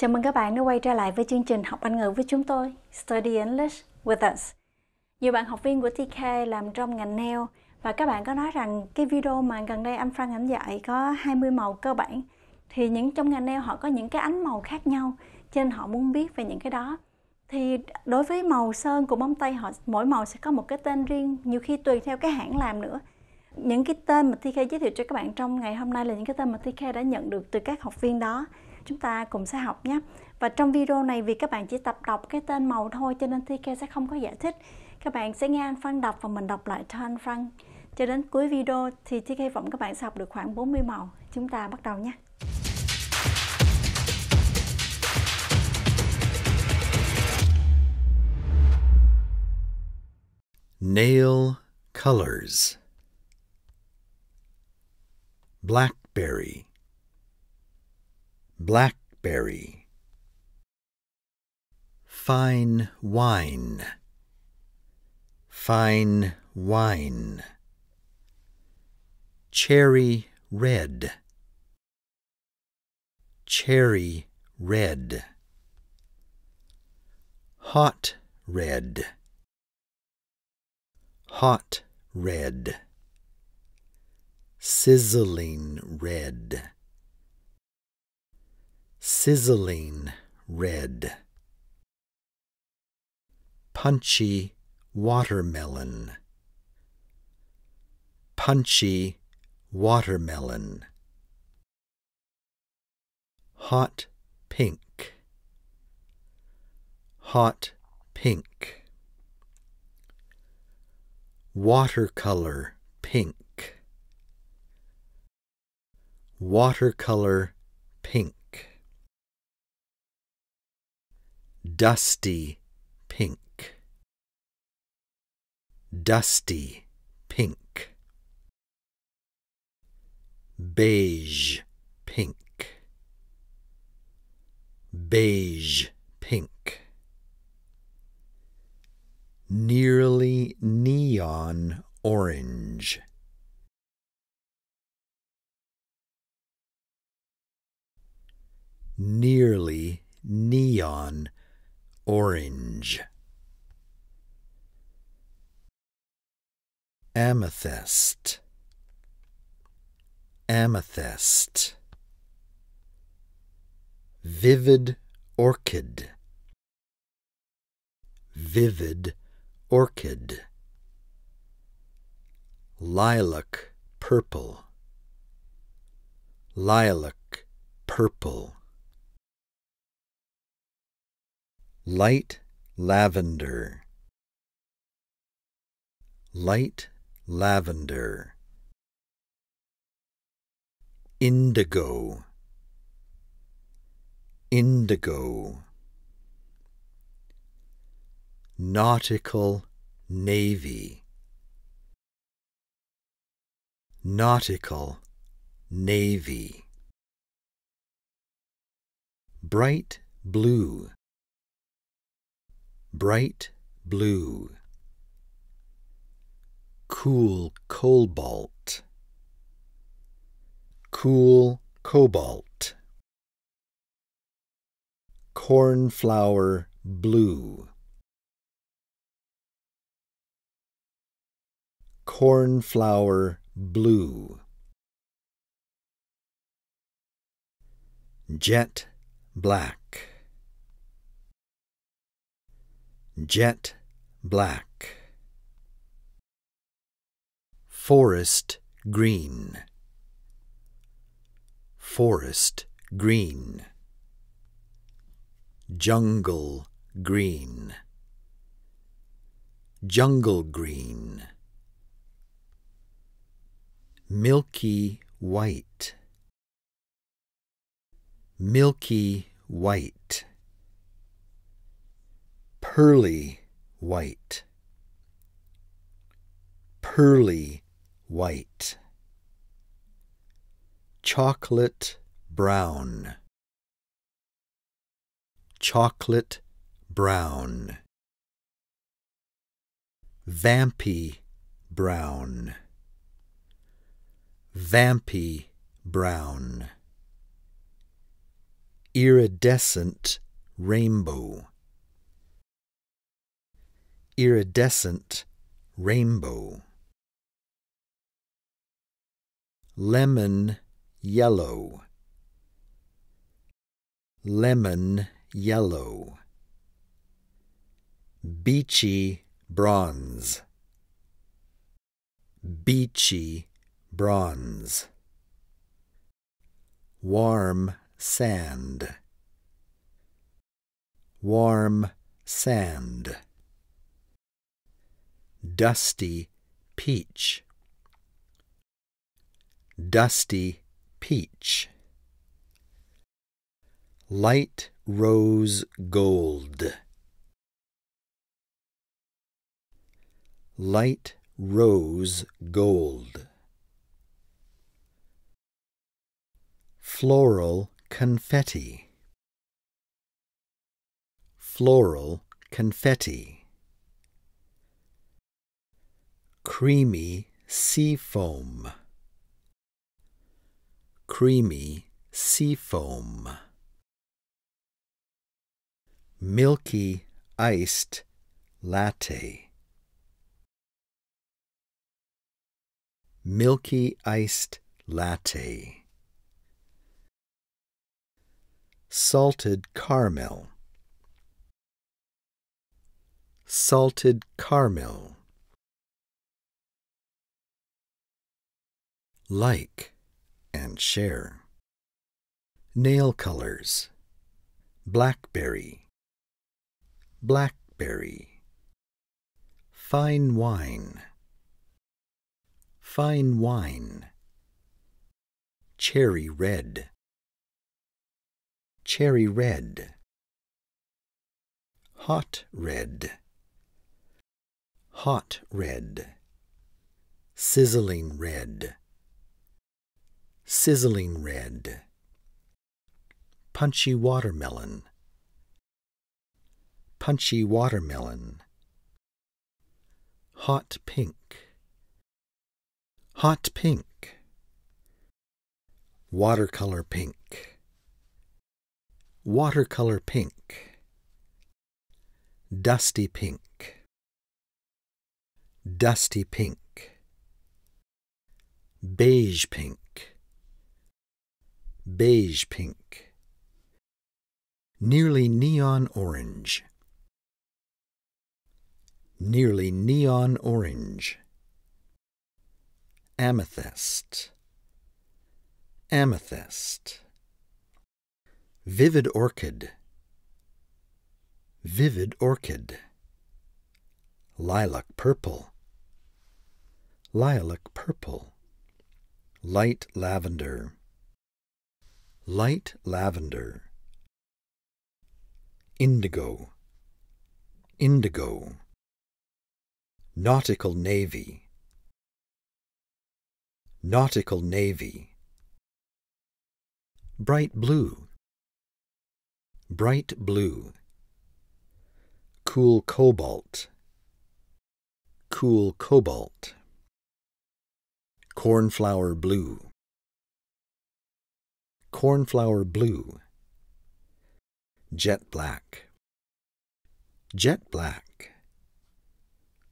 Chào mừng các bạn đã quay trở lại với chương trình học Anh ngữ với chúng tôi, Study English with us. Nhiều bạn học viên của TK làm trong ngành nail và các bạn có nói rằng cái video mà gần đây anh Frank ảnh dạy có 20 màu cơ bản thì những trong ngành nail họ có những cái ánh màu khác nhau cho nên họ muốn biết về những cái đó. Thì đối với màu sơn của móng tay họ mỗi màu sẽ có một cái tên riêng, nhiều khi tùy theo cái hãng làm nữa. Những cái tên mà TK giới thiệu cho các bạn trong ngày hôm nay là những cái tên mà TK đã nhận được từ các học viên đó chúng ta cùng sẽ học nhé. Và trong video này vì các bạn chỉ tập đọc cái tên màu thôi cho nên TK sẽ không có giải thích. Các bạn sẽ nghe anh Phan đọc và mình đọc lại cho anh Phan. Cho đến cuối video thì TK hy vọng các bạn sẽ học được khoảng 40 màu. Chúng ta bắt đầu nhé. Nail colors. Blackberry. blackberry fine wine fine wine cherry red cherry red hot red hot red sizzling red sizzling red. Punchy watermelon. Punchy watermelon. Hot pink. Hot pink. Watercolor pink. Watercolor pink. dusty pink, dusty pink, beige pink, beige pink, nearly neon orange. Nearly neon orange, amethyst, amethyst, vivid orchid, vivid orchid, lilac purple, lilac purple Light lavender. Light lavender. Indigo. Indigo. Nautical navy. Nautical navy. Bright blue bright blue, cool cobalt, cool cobalt, cornflower blue, cornflower blue, jet black jet black, forest green, forest green, jungle green, jungle green, milky white, milky white pearly white, pearly white, chocolate brown, chocolate brown, vampy brown, vampy brown, iridescent rainbow iridescent rainbow. Lemon yellow. Lemon yellow. Beachy bronze. Beachy bronze. Warm sand. Warm sand dusty peach. Dusty peach. Light rose gold. Light rose gold. Floral confetti. Floral confetti. creamy sea foam creamy sea foam milky iced latte milky iced latte salted caramel salted caramel like, and share. Nail colors Blackberry, Blackberry, Fine wine, Fine wine, Cherry red, Cherry red, Hot red, Hot red, Sizzling red sizzling red, punchy watermelon, punchy watermelon, hot pink, hot pink, watercolor pink, watercolor pink, dusty pink, dusty pink, beige pink beige pink, nearly neon orange, nearly neon orange, amethyst, amethyst, vivid orchid, vivid orchid, lilac purple, lilac purple, light lavender light lavender, indigo, indigo, nautical navy, nautical navy, bright blue, bright blue, cool cobalt, cool cobalt, cornflower blue cornflower blue, jet black, jet black,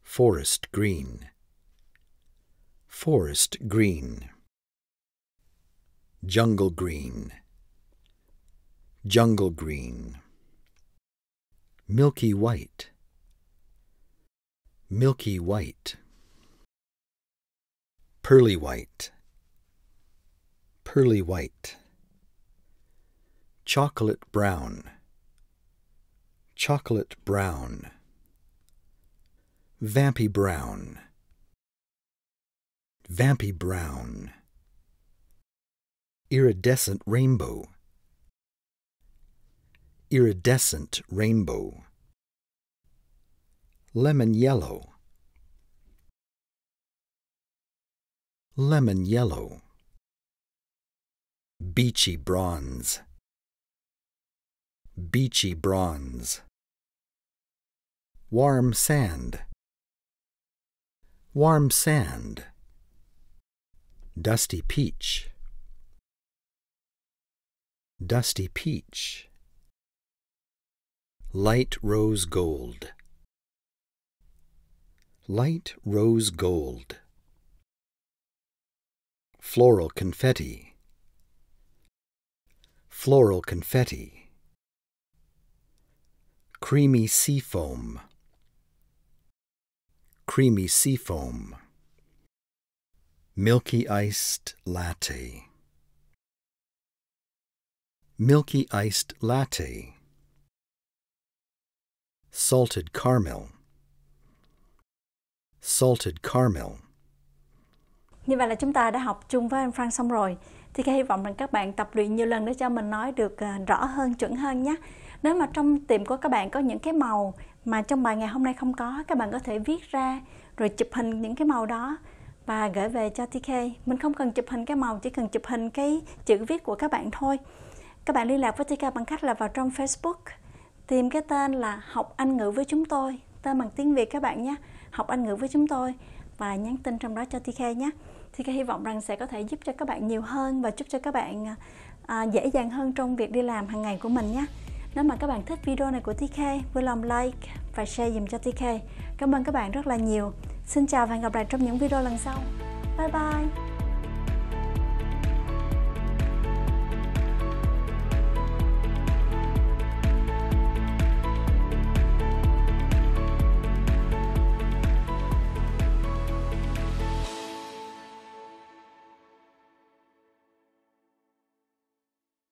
forest green, forest green, jungle green, jungle green, milky white, milky white, pearly white, pearly white. Chocolate brown. Chocolate brown. Vampy brown. Vampy brown. Iridescent rainbow. Iridescent rainbow. Lemon yellow. Lemon yellow. Beachy bronze beachy bronze. Warm sand. Warm sand. Dusty peach. Dusty peach. Light rose gold. Light rose gold. Floral confetti. Floral confetti. Creamy sea foam. Creamy sea foam. Milky iced latte. Milky iced latte. Salted caramel. Salted caramel. Như vậy là chúng ta đã học chung với anh Frank xong rồi. Thì hy vọng rằng các bạn tập luyện nhiều lần để cho mình nói được à, rõ hơn, chuẩn hơn nhé nếu mà trong tiệm của các bạn có những cái màu mà trong bài ngày hôm nay không có các bạn có thể viết ra rồi chụp hình những cái màu đó và gửi về cho TK mình không cần chụp hình cái màu chỉ cần chụp hình cái chữ viết của các bạn thôi các bạn liên lạc với TK bằng cách là vào trong Facebook tìm cái tên là học Anh ngữ với chúng tôi tên bằng tiếng Việt các bạn nhé học Anh ngữ với chúng tôi và nhắn tin trong đó cho TK nhé TK hy vọng rằng sẽ có thể giúp cho các bạn nhiều hơn và giúp cho các bạn à, dễ dàng hơn trong việc đi làm hàng ngày của mình nhé nếu mà các bạn thích video này của TK, vui lòng like và share dùm cho TK. Cảm ơn các bạn rất là nhiều. Xin chào và hẹn gặp lại trong những video lần sau. Bye bye!